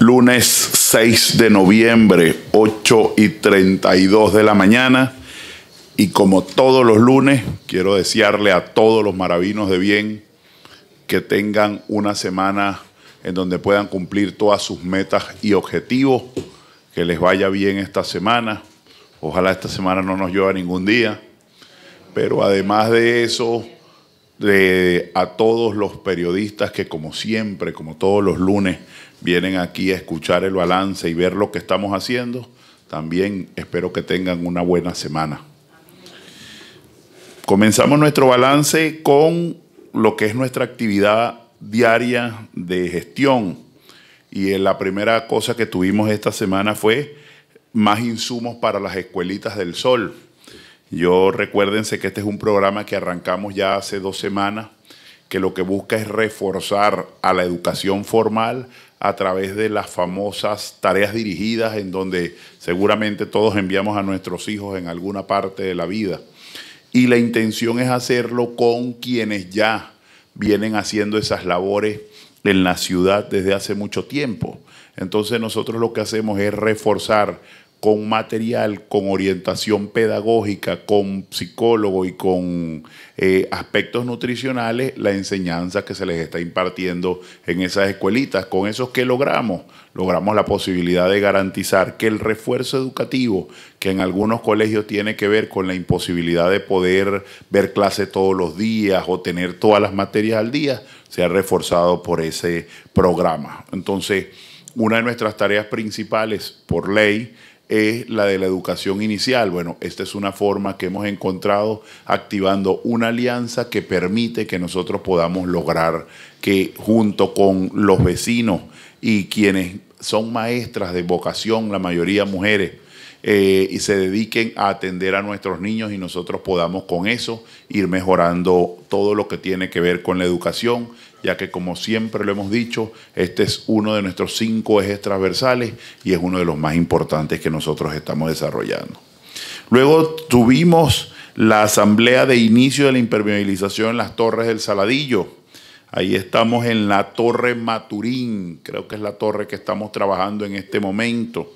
lunes 6 de noviembre, 8 y 32 de la mañana. Y como todos los lunes, quiero desearle a todos los maravinos de bien que tengan una semana en donde puedan cumplir todas sus metas y objetivos, que les vaya bien esta semana. Ojalá esta semana no nos llueva ningún día. Pero además de eso, a todos los periodistas que como siempre, como todos los lunes, vienen aquí a escuchar el balance y ver lo que estamos haciendo, también espero que tengan una buena semana. Comenzamos nuestro balance con lo que es nuestra actividad diaria de gestión. Y eh, la primera cosa que tuvimos esta semana fue más insumos para las escuelitas del sol. Yo recuérdense que este es un programa que arrancamos ya hace dos semanas, que lo que busca es reforzar a la educación formal a través de las famosas tareas dirigidas en donde seguramente todos enviamos a nuestros hijos en alguna parte de la vida. Y la intención es hacerlo con quienes ya vienen haciendo esas labores en la ciudad desde hace mucho tiempo. Entonces nosotros lo que hacemos es reforzar con material, con orientación pedagógica, con psicólogo y con eh, aspectos nutricionales la enseñanza que se les está impartiendo en esas escuelitas. Con eso qué logramos, logramos la posibilidad de garantizar que el refuerzo educativo, que en algunos colegios tiene que ver con la imposibilidad de poder ver clase todos los días o tener todas las materias al día, sea reforzado por ese programa. Entonces, una de nuestras tareas principales por ley es la de la educación inicial. Bueno, esta es una forma que hemos encontrado activando una alianza que permite que nosotros podamos lograr que junto con los vecinos y quienes son maestras de vocación, la mayoría mujeres, eh, y se dediquen a atender a nuestros niños y nosotros podamos con eso ir mejorando todo lo que tiene que ver con la educación ya que como siempre lo hemos dicho, este es uno de nuestros cinco ejes transversales y es uno de los más importantes que nosotros estamos desarrollando. Luego tuvimos la asamblea de inicio de la impermeabilización en las torres del Saladillo. Ahí estamos en la torre Maturín, creo que es la torre que estamos trabajando en este momento.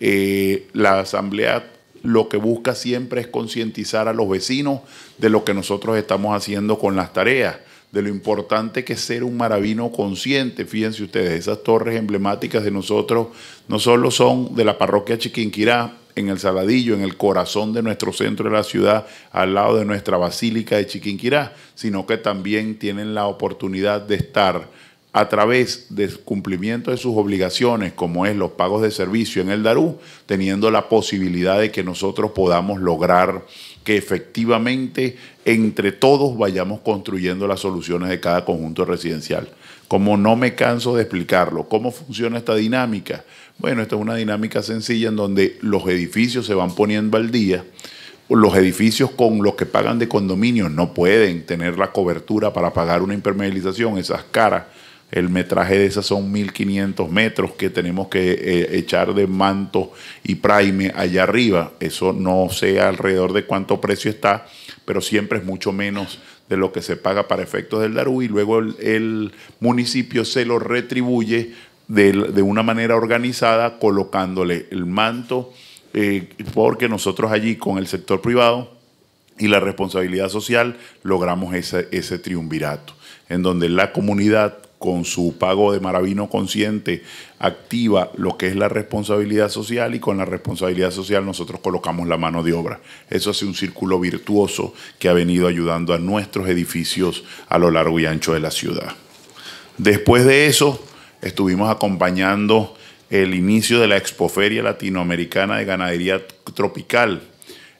Eh, la asamblea lo que busca siempre es concientizar a los vecinos de lo que nosotros estamos haciendo con las tareas de lo importante que es ser un maravino consciente. Fíjense ustedes, esas torres emblemáticas de nosotros no solo son de la parroquia Chiquinquirá, en el Saladillo, en el corazón de nuestro centro de la ciudad, al lado de nuestra basílica de Chiquinquirá, sino que también tienen la oportunidad de estar a través del cumplimiento de sus obligaciones, como es los pagos de servicio en el Darú, teniendo la posibilidad de que nosotros podamos lograr que efectivamente entre todos vayamos construyendo las soluciones de cada conjunto residencial. Como no me canso de explicarlo, ¿cómo funciona esta dinámica? Bueno, esta es una dinámica sencilla en donde los edificios se van poniendo al día. Los edificios con los que pagan de condominio no pueden tener la cobertura para pagar una impermeabilización, esas caras el metraje de esas son 1500 metros que tenemos que eh, echar de manto y prime allá arriba. Eso no sé alrededor de cuánto precio está, pero siempre es mucho menos de lo que se paga para efectos del Darú y luego el, municipio se lo retribuye de, una manera organizada colocándole el manto, eh, porque nosotros allí con el sector privado y la responsabilidad social logramos ese, ese triunvirato, en donde la comunidad con su pago de Maravino Consciente activa lo que es la responsabilidad social y con la responsabilidad social nosotros colocamos la mano de obra. Eso hace un círculo virtuoso que ha venido ayudando a nuestros edificios a lo largo y ancho de la ciudad. Después de eso, estuvimos acompañando el inicio de la Expoferia Latinoamericana de Ganadería Tropical.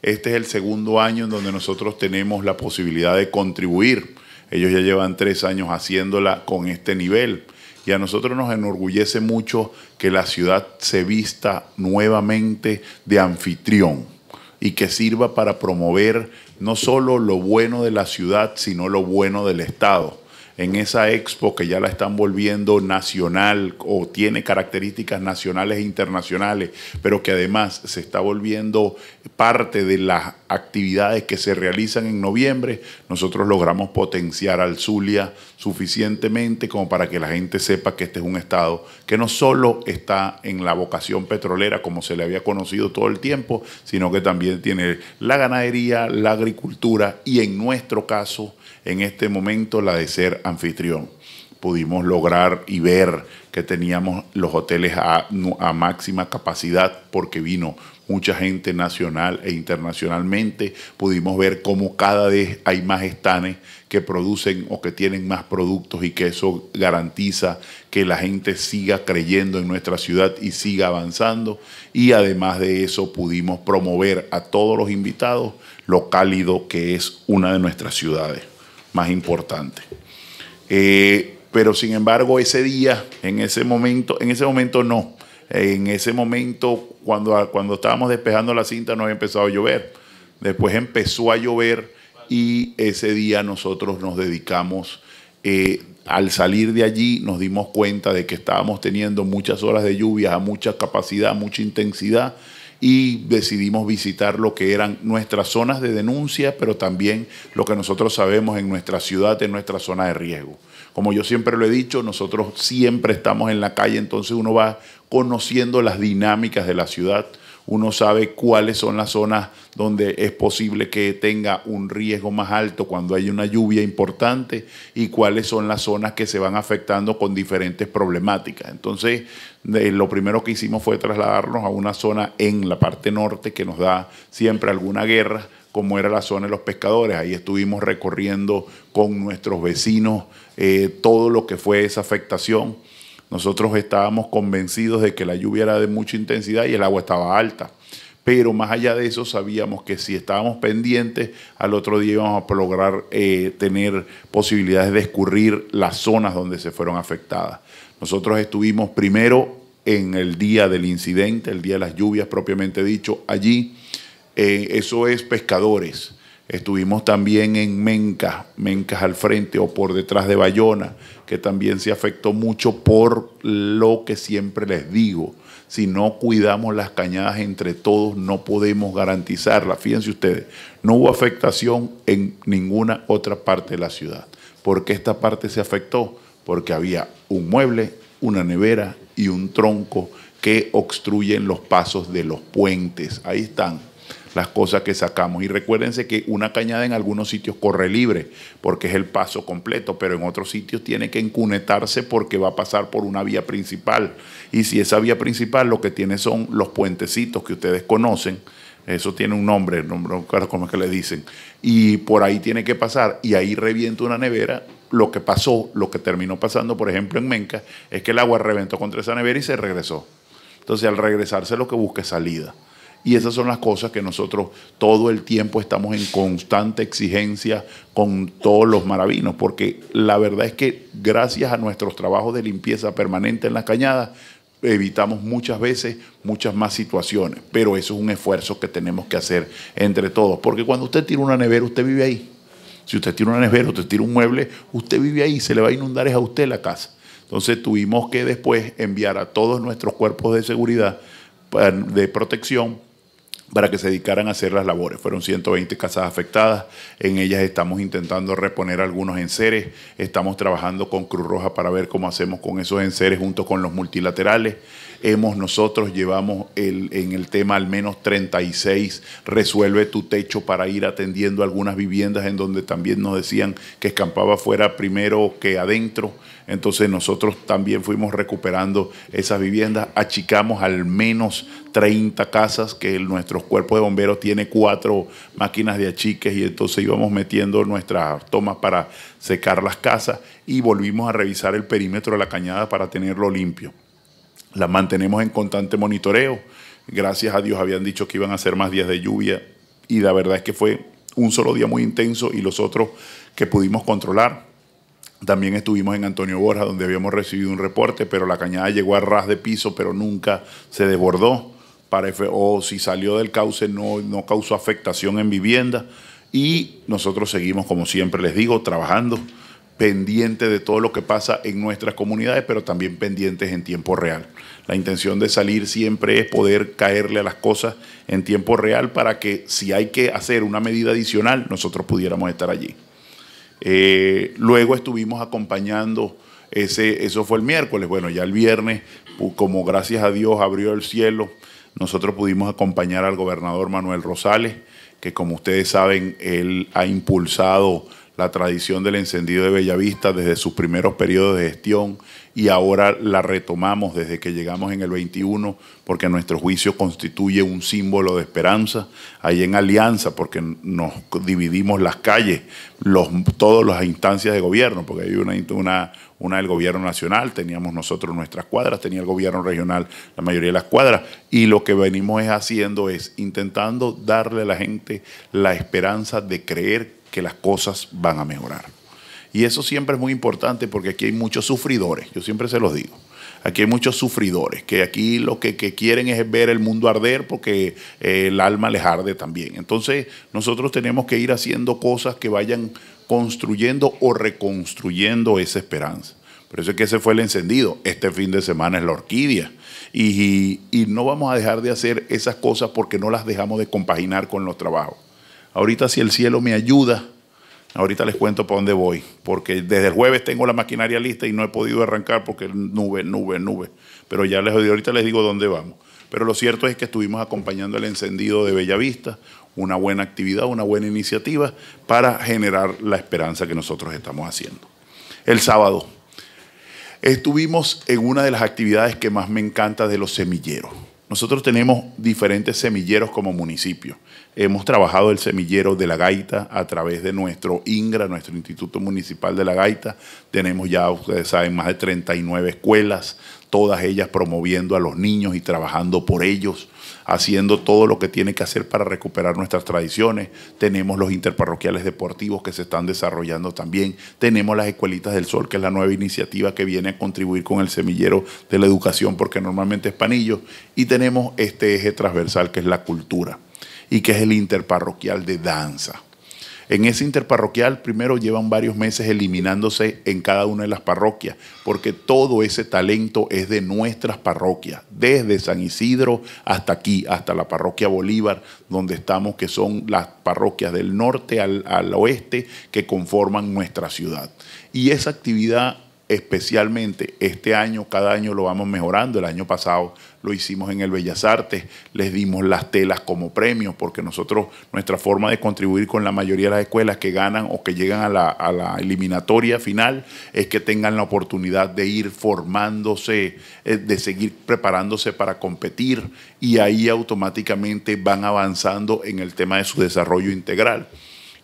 Este es el segundo año en donde nosotros tenemos la posibilidad de contribuir ellos ya llevan tres años haciéndola con este nivel. Y a nosotros nos enorgullece mucho que la ciudad se vista nuevamente de anfitrión y que sirva para promover no solo lo bueno de la ciudad, sino lo bueno del Estado en esa expo que ya la están volviendo nacional o tiene características nacionales e internacionales, pero que además se está volviendo parte de las actividades que se realizan en noviembre, nosotros logramos potenciar al Zulia suficientemente como para que la gente sepa que este es un estado que no solo está en la vocación petrolera como se le había conocido todo el tiempo, sino que también tiene la ganadería, la agricultura y en nuestro caso, en este momento la de ser anfitrión. Pudimos lograr y ver que teníamos los hoteles a, máxima capacidad porque vino mucha gente nacional e internacionalmente. Pudimos ver cómo cada vez hay más estanes que producen o que tienen más productos y que eso garantiza que la gente siga creyendo en nuestra ciudad y siga avanzando. Y además de eso pudimos promover a todos los invitados lo cálido que es una de nuestras ciudades más importante. Eh, pero sin embargo, ese día, en ese momento, en ese momento no. En ese momento, cuando, cuando estábamos despejando la cinta, no había empezado a llover. Después empezó a llover y ese día nosotros nos dedicamos, eh, al salir de allí nos dimos cuenta de que estábamos teniendo muchas horas de lluvia a mucha capacidad, mucha intensidad y decidimos visitar lo que eran nuestras zonas de denuncia, pero también lo que nosotros sabemos en nuestra ciudad, en nuestra zona de riesgo. Como yo siempre lo he dicho, nosotros siempre estamos en la calle, entonces uno va conociendo las dinámicas de la ciudad, uno sabe cuáles son las zonas donde es posible que tenga un riesgo más alto cuando hay una lluvia importante y cuáles son las zonas que se van afectando con diferentes problemáticas. Entonces, lo primero que hicimos fue trasladarnos a una zona en la parte norte que nos da siempre alguna guerra, como era la zona de los pescadores. Ahí estuvimos recorriendo con nuestros vecinos eh, todo lo que fue esa afectación nosotros estábamos convencidos de que la lluvia era de mucha intensidad y el agua estaba alta. Pero más allá de eso sabíamos que si estábamos pendientes, al otro día íbamos a lograr eh, tener posibilidades de escurrir las zonas donde se fueron afectadas. Nosotros estuvimos primero en el día del incidente, el día de las lluvias propiamente dicho, allí. Eh, eso es pescadores Estuvimos también en Menca, Mencas al frente o por detrás de Bayona, que también se afectó mucho por lo que siempre les digo. Si no cuidamos las cañadas entre todos, no podemos garantizarlas. Fíjense ustedes, no hubo afectación en ninguna otra parte de la ciudad. ¿Por qué esta parte se afectó? Porque había un mueble, una nevera y un tronco que obstruyen los pasos de los puentes. Ahí están las cosas que sacamos. Y recuérdense que una cañada en algunos sitios corre libre porque es el paso completo, pero en otros sitios tiene que encunetarse porque va a pasar por una vía principal. Y si esa vía principal lo que tiene son los puentecitos que ustedes conocen, eso tiene un nombre, no recuerdo cómo es que le dicen, y por ahí tiene que pasar y ahí revienta una nevera lo que pasó, lo que terminó pasando, por ejemplo, en Menca, es que el agua reventó contra esa nevera y se regresó. Entonces, al regresarse, lo que busca es salida. Y esas son las cosas que nosotros todo el tiempo estamos en constante exigencia con todos los maravinos, porque la verdad es que gracias a nuestros trabajos de limpieza permanente en las cañadas, evitamos muchas veces muchas más situaciones. Pero eso es un esfuerzo que tenemos que hacer entre todos, porque cuando usted tira una nevera, usted vive ahí. Si usted tira una nevera, usted tira un mueble, usted vive ahí, se le va a inundar es a usted la casa. Entonces tuvimos que después enviar a todos nuestros cuerpos de seguridad de protección para que se dedicaran a hacer las labores. Fueron 120 casas afectadas, en ellas estamos intentando reponer algunos enseres, estamos trabajando con Cruz Roja para ver cómo hacemos con esos enseres junto con los multilaterales. Hemos nosotros llevamos el, en el tema al menos 36, resuelve tu techo para ir atendiendo algunas viviendas en donde también nos decían que escampaba fuera primero que adentro. Entonces nosotros también fuimos recuperando esas viviendas, achicamos al menos 30 casas, que nuestro cuerpo de bomberos tiene cuatro máquinas de achiques y entonces íbamos metiendo nuestras tomas para secar las casas y volvimos a revisar el perímetro de la cañada para tenerlo limpio. La mantenemos en constante monitoreo. Gracias a Dios habían dicho que iban a ser más días de lluvia y la verdad es que fue un solo día muy intenso y los otros que pudimos controlar. También estuvimos en Antonio Borja, donde habíamos recibido un reporte, pero la cañada llegó a ras de piso, pero nunca se desbordó. Para o si salió del cauce, no, no causó afectación en vivienda. Y nosotros seguimos, como siempre les digo, trabajando pendiente de todo lo que pasa en nuestras comunidades, pero también pendientes en tiempo real. La intención de salir siempre es poder caerle a las cosas en tiempo real para que si hay que hacer una medida adicional, nosotros pudiéramos estar allí. Eh, luego estuvimos acompañando, ese, eso fue el miércoles, bueno, ya el viernes, como gracias a Dios abrió el cielo, nosotros pudimos acompañar al gobernador Manuel Rosales, que como ustedes saben, él ha impulsado la tradición del encendido de Bellavista desde sus primeros periodos de gestión y ahora la retomamos desde que llegamos en el 21 porque nuestro juicio constituye un símbolo de esperanza, ahí en alianza porque nos dividimos las calles, los, todas las instancias de gobierno, porque hay una, una, una del gobierno nacional, teníamos nosotros nuestras cuadras, tenía el gobierno regional la mayoría de las cuadras, y lo que venimos haciendo es intentando darle a la gente la esperanza de creer que las cosas van a mejorar. Y eso siempre es muy importante porque aquí hay muchos sufridores, yo siempre se los digo. Aquí hay muchos sufridores, que aquí lo que, quieren es ver el mundo arder porque eh, el alma les arde también. Entonces nosotros tenemos que ir haciendo cosas que vayan construyendo o reconstruyendo esa esperanza. Por eso es que ese fue el encendido. Este fin de semana es la orquídea. y, no vamos a dejar de hacer esas cosas porque no las dejamos de compaginar con los trabajos. Ahorita si el cielo me ayuda, ahorita les cuento para dónde voy, porque desde el jueves tengo la maquinaria lista y no he podido arrancar porque nube, nube, nube. Pero ya les ahorita les digo dónde vamos. Pero lo cierto es que estuvimos acompañando el encendido de Bellavista, una buena actividad, una buena iniciativa para generar la esperanza que nosotros estamos haciendo. El sábado estuvimos en una de las actividades que más me encanta de los semilleros. Nosotros tenemos diferentes semilleros como municipio. Hemos trabajado el semillero de la gaita a través de nuestro INGRA, nuestro Instituto Municipal de la Gaita. Tenemos ya, ustedes saben, más de 39 escuelas, todas ellas promoviendo a los niños y trabajando por ellos haciendo todo lo que tiene que hacer para recuperar nuestras tradiciones. Tenemos los interparroquiales deportivos que se están desarrollando también. Tenemos las Escuelitas del Sol, que es la nueva iniciativa que viene a contribuir con el semillero de la educación, porque normalmente es panillo. Y tenemos este eje transversal que es la cultura y que es el interparroquial de danza. En ese interparroquial primero llevan varios meses eliminándose en cada una de las parroquias, porque todo ese talento es de nuestras parroquias, desde San Isidro hasta aquí, hasta la parroquia Bolívar, donde estamos, que son las parroquias del norte al, al oeste que conforman nuestra ciudad. Y esa actividad especialmente este año, cada año lo vamos mejorando. El año pasado lo hicimos en el Bellas Artes, les dimos las telas como premio porque nosotros, nuestra forma de contribuir con la mayoría de las escuelas que ganan o que llegan a la, a la eliminatoria final es que tengan la oportunidad de ir formándose, eh, de seguir preparándose para competir y ahí automáticamente van avanzando en el tema de su desarrollo integral.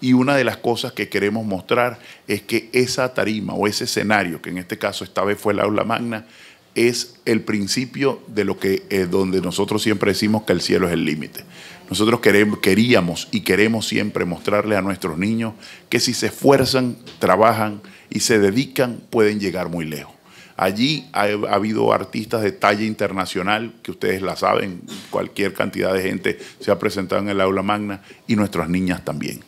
Y una de las cosas que queremos mostrar es que esa tarima o ese escenario, que en este caso esta vez fue la aula magna, es el principio de lo que eh, donde nosotros siempre decimos que el cielo es el límite. Nosotros queríamos y queremos siempre mostrarle a nuestros niños que si se esfuerzan, trabajan y se dedican, pueden llegar muy lejos. Allí ha, habido artistas de talla internacional, que ustedes la saben, cualquier cantidad de gente se ha presentado en el aula magna y nuestras niñas también.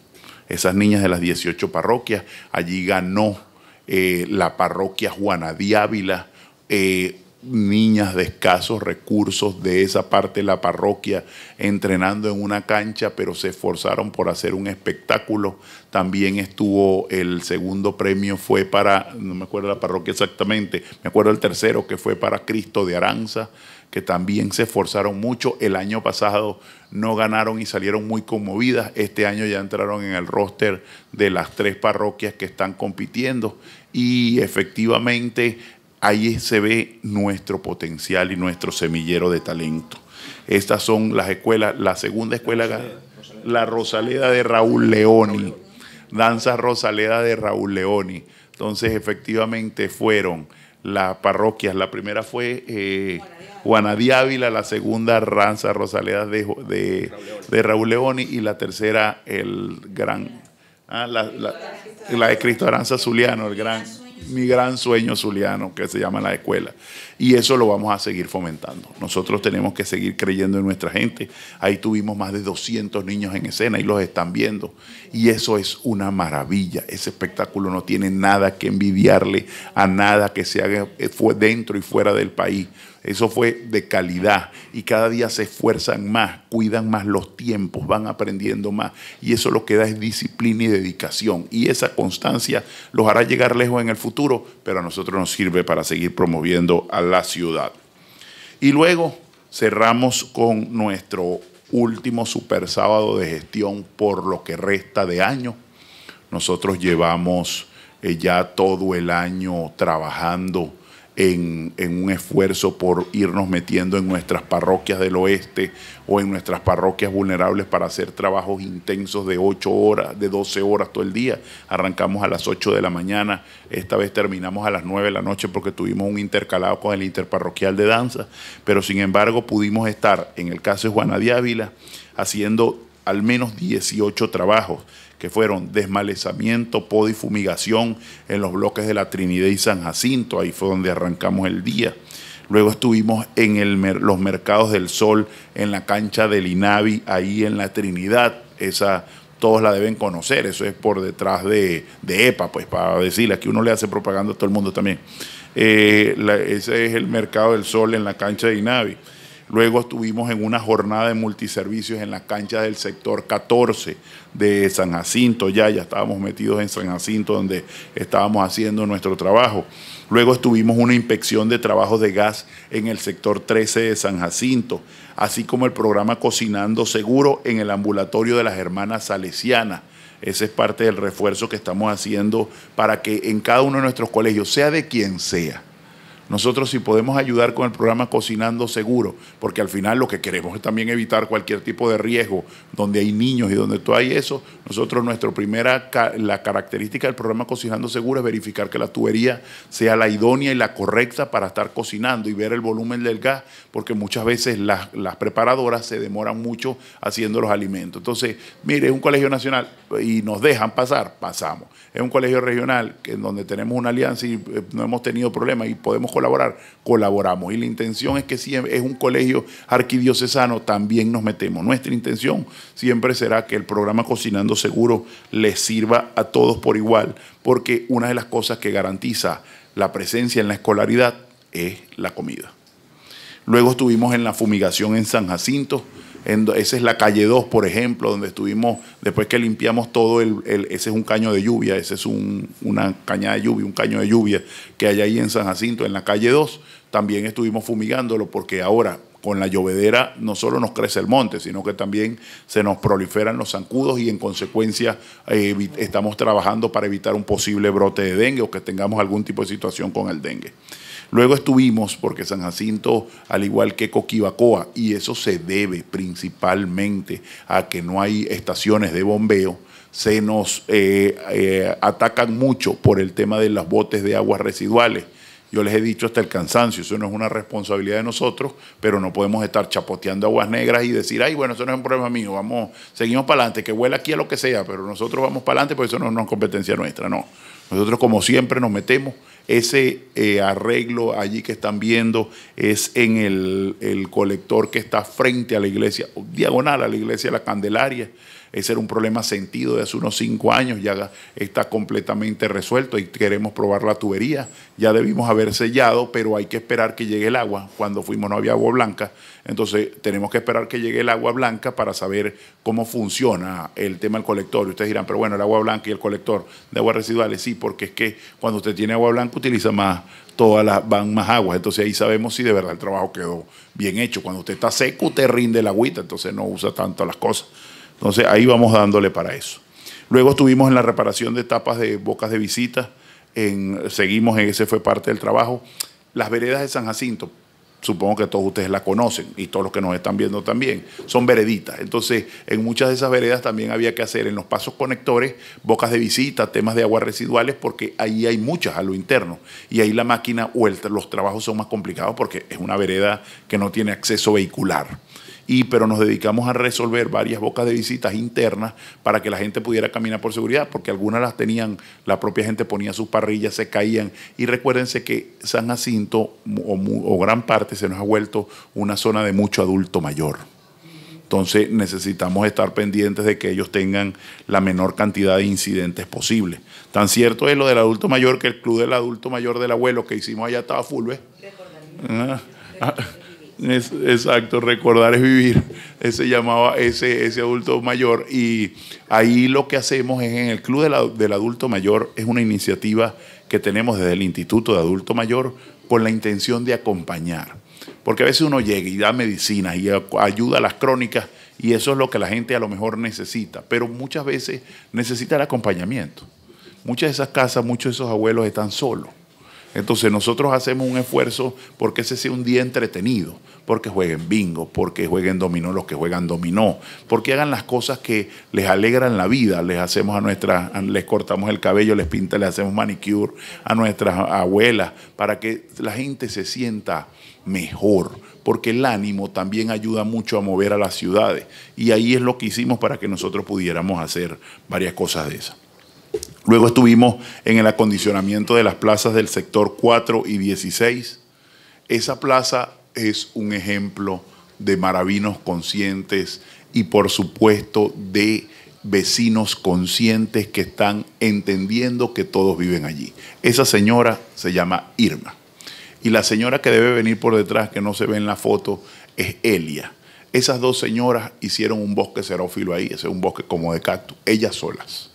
Esas niñas de las 18 parroquias, allí ganó eh, la parroquia Juana Diávila niñas de escasos recursos de esa parte de la parroquia entrenando en una cancha, pero se esforzaron por hacer un espectáculo. También estuvo el segundo premio, fue para, no me acuerdo la parroquia exactamente, me acuerdo el tercero que fue para Cristo de Aranza, que también se esforzaron mucho. El año pasado no ganaron y salieron muy conmovidas. Este año ya entraron en el roster de las tres parroquias que están compitiendo y efectivamente ahí se ve nuestro potencial y nuestro semillero de talento. Estas son las escuelas, la segunda escuela, la Rosaleda de Raúl Leoni, Danza Rosaleda de Raúl Leoni. Entonces, efectivamente fueron las parroquias, la primera fue eh, Juana Diávila, la segunda Ranza Rosaleda de, Raúl Leoni y la tercera el gran, ah, la, la de Cristo Aranza Zuliano, el gran mi gran sueño zuliano que se llama la escuela. Y eso lo vamos a seguir fomentando. Nosotros tenemos que seguir creyendo en nuestra gente. Ahí tuvimos más de 200 niños en escena y los están viendo. Y eso es una maravilla. Ese espectáculo no tiene nada que envidiarle a nada que se haga eh, dentro y fuera del país. Eso fue de calidad y cada día se esfuerzan más, cuidan más los tiempos, van aprendiendo más y eso lo que da es disciplina y dedicación y esa constancia los hará llegar lejos en el futuro, pero a nosotros nos sirve para seguir promoviendo a la ciudad. Y luego cerramos con nuestro último super sábado de gestión por lo que resta de año. Nosotros llevamos eh, ya todo el año trabajando en, un esfuerzo por irnos metiendo en nuestras parroquias del oeste o en nuestras parroquias vulnerables para hacer trabajos intensos de 8 horas, de 12 horas todo el día. Arrancamos a las 8 de la mañana, esta vez terminamos a las 9 de la noche porque tuvimos un intercalado con el interparroquial de danza, pero sin embargo pudimos estar, en el caso de Juana de Ávila, haciendo al menos 18 trabajos que fueron desmalezamiento, podifumigación en los bloques de la Trinidad y San Jacinto, ahí fue donde arrancamos el día. Luego estuvimos en los mercados del sol, en la cancha del INAVI, ahí en la Trinidad. Esa todos la deben conocer, eso es por detrás de, EPA, e pues para decirle, aquí uno le hace propaganda a todo el mundo también. Eh, ese es el mercado del sol en la cancha de INAVI. Luego estuvimos en una jornada de multiservicios en la cancha del sector 14 de San Jacinto, ya, ya estábamos metidos en San Jacinto donde estábamos haciendo nuestro trabajo. Luego estuvimos una inspección de trabajo de gas en el sector 13 de San Jacinto, así como el programa Cocinando Seguro en el ambulatorio de las hermanas salesianas. Ese es parte del refuerzo que estamos haciendo para que en cada uno de nuestros colegios, sea de quien sea, nosotros si podemos ayudar con el programa Cocinando Seguro, porque al final lo que queremos es también evitar cualquier tipo de riesgo donde hay niños y donde todo hay eso, nosotros nuestra primera, la característica del programa Cocinando Seguro es verificar que la tubería sea la idónea y la correcta para estar cocinando y ver el volumen del gas, porque muchas veces las, las preparadoras se demoran mucho haciendo los alimentos. Entonces, mire, es un colegio nacional y nos dejan pasar, pasamos. Es un colegio regional en donde tenemos una alianza y eh, no hemos tenido problemas y podemos colaborar. Colaboramos. Y la intención es que si es un colegio arquidiocesano, también nos metemos. Nuestra intención siempre será que el programa Cocinando Seguro les sirva a todos por igual, porque una de las cosas que garantiza la presencia en la escolaridad es la comida. Luego estuvimos en la fumigación en San Jacinto esa es la calle 2, por ejemplo, donde estuvimos, después que limpiamos todo, el, ese es un caño de lluvia, ese es una caña de lluvia, un caño de lluvia que hay ahí en San Jacinto, en la calle 2, también estuvimos fumigándolo porque ahora con la llovedera no solo nos crece el monte, sino que también se nos proliferan los zancudos y en consecuencia estamos trabajando para evitar un posible brote de dengue o que tengamos algún tipo de situación con el dengue. Luego estuvimos, porque San Jacinto, al igual que Coquibacoa, y eso se debe principalmente a que no hay estaciones de bombeo, se nos eh, eh, atacan mucho por el tema de las botes de aguas residuales. Yo les he dicho hasta el cansancio, eso no es una responsabilidad de nosotros, pero no podemos estar chapoteando aguas negras y decir, ay, bueno, eso no es un problema mío, vamos, seguimos para adelante, que huela aquí a lo que sea, pero nosotros vamos para adelante, porque eso no es competencia nuestra, no. Nosotros, como siempre, nos metemos ese eh, arreglo allí que están viendo es en el, el colector que está frente a la iglesia, diagonal a la iglesia de la Candelaria. Ese era un problema sentido de hace unos cinco años, ya está completamente resuelto y queremos probar la tubería. Ya debimos haber sellado, pero hay que esperar que llegue el agua. Cuando fuimos no había agua blanca, entonces tenemos que esperar que llegue el agua blanca para saber cómo funciona el tema del colector. Y ustedes dirán, pero bueno, el agua blanca y el colector de aguas residuales, sí, porque es que cuando usted tiene agua blanca utiliza más todas las van más aguas. Entonces ahí sabemos si de verdad el trabajo quedó bien hecho. Cuando usted está seco, usted rinde la agüita, entonces no usa tanto las cosas. Entonces ahí vamos dándole para eso. Luego estuvimos en la reparación de tapas de bocas de visita. seguimos, en ese fue parte del trabajo. Las veredas de San Jacinto, supongo que todos ustedes la conocen y todos los que nos están viendo también, son vereditas. Entonces, en muchas de esas veredas también había que hacer en los pasos conectores, bocas de visita, temas de aguas residuales, porque ahí hay muchas a lo interno. Y ahí la máquina o el, los trabajos son más complicados porque es una vereda que no tiene acceso vehicular y, pero nos dedicamos a resolver varias bocas de visitas internas para que la gente pudiera caminar por seguridad, porque algunas las tenían, la propia gente ponía sus parrillas, se caían. Y recuérdense que San Jacinto o, gran parte se nos ha vuelto una zona de mucho adulto mayor. Entonces necesitamos estar pendientes de que ellos tengan la menor cantidad de incidentes posible. Tan cierto es lo del adulto mayor que el club del adulto mayor del abuelo que hicimos allá estaba full, ¿ves? exacto, recordar es vivir. Ese eh, llamaba ese, ese adulto mayor. Y ahí lo que hacemos es en el Club del Adulto Mayor, es una iniciativa que tenemos desde el Instituto de Adulto Mayor con la intención de acompañar. Porque a veces uno llega y da medicinas y ayuda a las crónicas y eso es lo que la gente a lo mejor necesita, pero muchas veces necesita el acompañamiento. Muchas de esas casas, muchos de esos abuelos están solos entonces nosotros hacemos un esfuerzo porque ese sea un día entretenido, porque jueguen bingo, porque jueguen dominó los que juegan dominó, porque hagan las cosas que les alegran la vida, les hacemos a nuestras, les cortamos el cabello, les pinta, les hacemos manicure a nuestras abuelas, para que la gente se sienta mejor, porque el ánimo también ayuda mucho a mover a las ciudades. Y ahí es lo que hicimos para que nosotros pudiéramos hacer varias cosas de esas. Luego estuvimos en el acondicionamiento de las plazas del sector 4 y 16. Esa plaza es un ejemplo de maravinos conscientes y por supuesto de vecinos conscientes que están entendiendo que todos viven allí. Esa señora se llama Irma. Y la señora que debe venir por detrás, que no se ve en la foto, es Elia. Esas dos señoras hicieron un bosque xerófilo ahí, ese es un bosque como de cactus, ellas solas.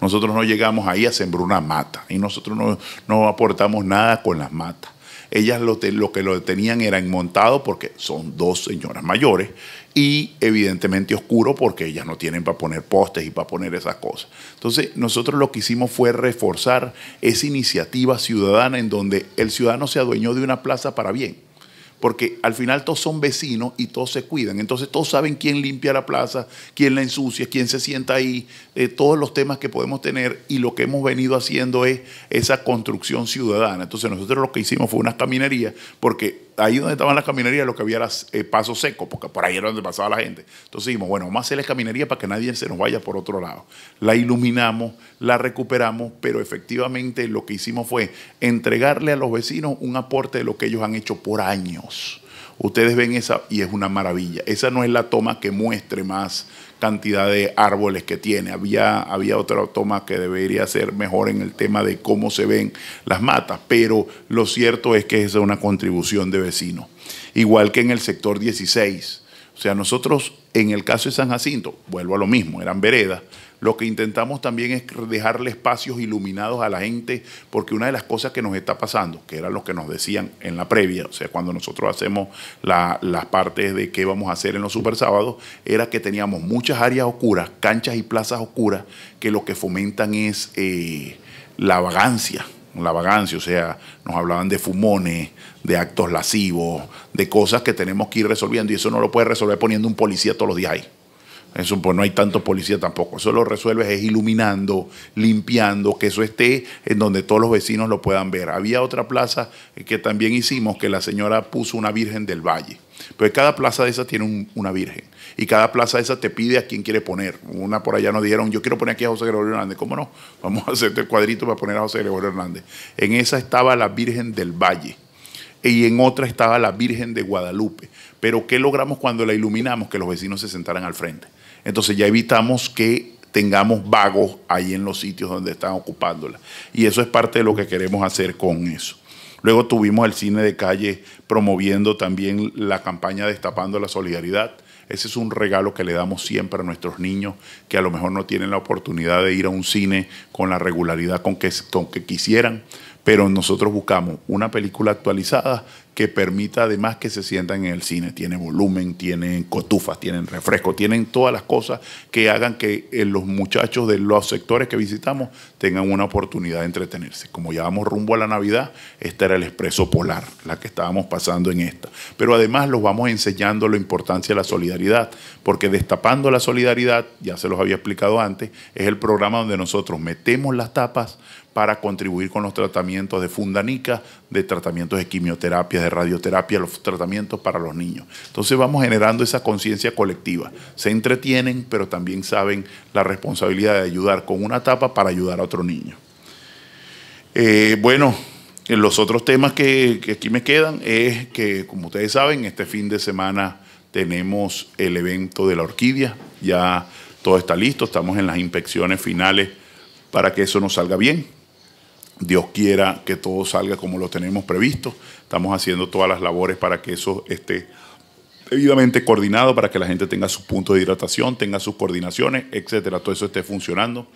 Nosotros no llegamos ahí a sembrar una mata y nosotros no, aportamos nada con las matas. Ellas lo, lo que lo tenían era enmontado porque son dos señoras mayores y evidentemente oscuro porque ellas no tienen para poner postes y para poner esas cosas. Entonces nosotros lo que hicimos fue reforzar esa iniciativa ciudadana en donde el ciudadano se adueñó de una plaza para bien porque al final todos son vecinos y todos se cuidan. Entonces todos saben quién limpia la plaza, quién la ensucia, quién se sienta ahí, eh, todos los temas que podemos tener y lo que hemos venido haciendo es esa construcción ciudadana. Entonces nosotros lo que hicimos fue unas caminerías porque ahí donde estaban las caminerías lo que había era eh, paso seco, porque por ahí era donde pasaba la gente. Entonces dijimos, bueno, vamos a hacer la caminería para que nadie se nos vaya por otro lado. La iluminamos, la recuperamos, pero efectivamente lo que hicimos fue entregarle a los vecinos un aporte de lo que ellos han hecho por años. Ustedes ven esa y es una maravilla. Esa no es la toma que muestre más cantidad de árboles que tiene. Había, había otra toma que debería ser mejor en el tema de cómo se ven las matas, pero lo cierto es que es una contribución de vecinos. Igual que en el sector 16. O sea, nosotros en el caso de San Jacinto, vuelvo a lo mismo, eran veredas lo que intentamos también es dejarle espacios iluminados a la gente, porque una de las cosas que nos está pasando, que era lo que nos decían en la previa, o sea, cuando nosotros hacemos las partes de qué vamos a hacer en los super sábados, era que teníamos muchas áreas oscuras, canchas y plazas oscuras, que lo que fomentan es eh, la vagancia la vagancia, o sea, nos hablaban de fumones, de actos lascivos, de cosas que tenemos que ir resolviendo y eso no lo puede resolver poniendo un policía todos los días ahí. Eso, pues no hay tanto policía tampoco. Eso lo resuelves es iluminando, limpiando, que eso esté en donde todos los vecinos lo puedan ver. Había otra plaza que también hicimos que la señora puso una Virgen del Valle. pues cada plaza de esas tiene una virgen. Y cada plaza de esas te pide a quién quiere poner. Una por allá nos dijeron, yo quiero poner aquí a José Gregorio Hernández. ¿Cómo no? Vamos a hacerte el cuadrito para poner a José Gregorio Hernández. En esa estaba la Virgen del Valle. Y en otra estaba la Virgen de Guadalupe. Pero ¿qué logramos cuando la iluminamos? Que los vecinos se sentaran al frente. Entonces ya evitamos que tengamos vagos ahí en los sitios donde están ocupándola. Y eso es parte de lo que queremos hacer con eso. Luego tuvimos el cine de calle promoviendo también la campaña Destapando la Solidaridad. Ese es un regalo que le damos siempre a nuestros niños que a lo mejor no tienen la oportunidad de ir a un cine con la regularidad con que, con que quisieran pero nosotros buscamos una película actualizada que permita además que se sientan en el cine. Tiene volumen, tienen cotufas, tienen refresco, tienen todas las cosas que hagan que eh, los muchachos de los sectores que visitamos tengan una oportunidad de entretenerse. Como ya vamos rumbo a la Navidad, este era el expreso polar, la que estábamos pasando en esta. Pero además los vamos enseñando la importancia de la solidaridad, porque destapando la solidaridad, ya se los había explicado antes, es el programa donde nosotros metemos las tapas, para contribuir con los tratamientos de fundanica, de tratamientos de quimioterapia, de radioterapia, los tratamientos para los niños. Entonces vamos generando esa conciencia colectiva. Se entretienen, pero también saben la responsabilidad de ayudar con una tapa para ayudar a otro niño. Eh, bueno, eh, los otros temas que aquí me quedan es que, como ustedes saben, este fin de semana tenemos el evento de la orquídea. Ya todo está listo, estamos en las inspecciones finales para que eso nos salga bien. Dios quiera que todo salga como lo tenemos previsto. Estamos haciendo todas las labores para que eso esté debidamente coordinado, para que la gente tenga sus puntos de hidratación, tenga sus coordinaciones, etcétera. Todo eso esté funcionando.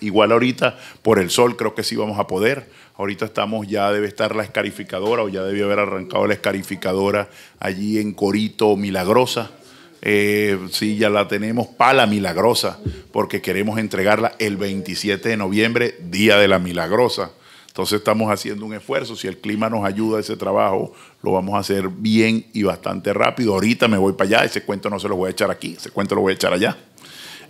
Igual ahorita, por el sol, creo que sí vamos a poder. Ahorita estamos, ya debe estar la escarificadora o ya debe haber arrancado la escarificadora allí en Corito Milagrosa. Eh, sí, ya la tenemos para la Milagrosa, porque queremos entregarla el 27 de noviembre, Día de la Milagrosa. Entonces estamos haciendo un esfuerzo. Si el clima nos ayuda a ese trabajo, lo vamos a hacer bien y bastante rápido. Ahorita me voy para allá. Ese cuento no se lo voy a echar aquí, ese cuento lo voy a echar allá.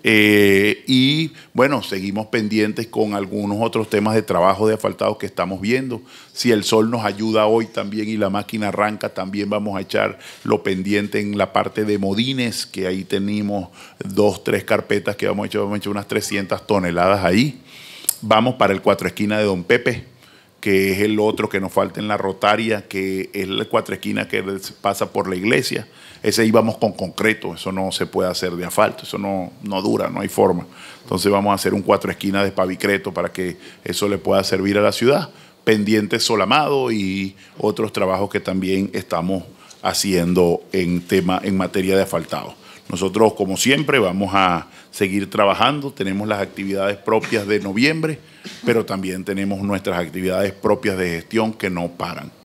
Eh, y bueno, seguimos pendientes con algunos otros temas de trabajo de asfaltado que estamos viendo. Si el sol nos ayuda hoy también y la máquina arranca, también vamos a echar lo pendiente en la parte de modines, que ahí tenemos dos, tres carpetas que vamos a echar, unas 300 toneladas ahí. Vamos para el cuatro esquina de Don Pepe que es el otro que nos falta en la rotaria, que es la cuatro esquinas que pasa por la iglesia. Ese íbamos con concreto, eso no se puede hacer de asfalto, eso no, no dura, no hay forma. Entonces vamos a hacer un cuatro esquinas de pavicreto para que eso le pueda servir a la ciudad. Pendiente Solamado y otros trabajos que también estamos haciendo en, tema, en materia de asfaltado. Nosotros, como siempre, vamos a seguir trabajando. Tenemos las actividades propias de noviembre, pero también tenemos nuestras actividades propias de gestión que no paran.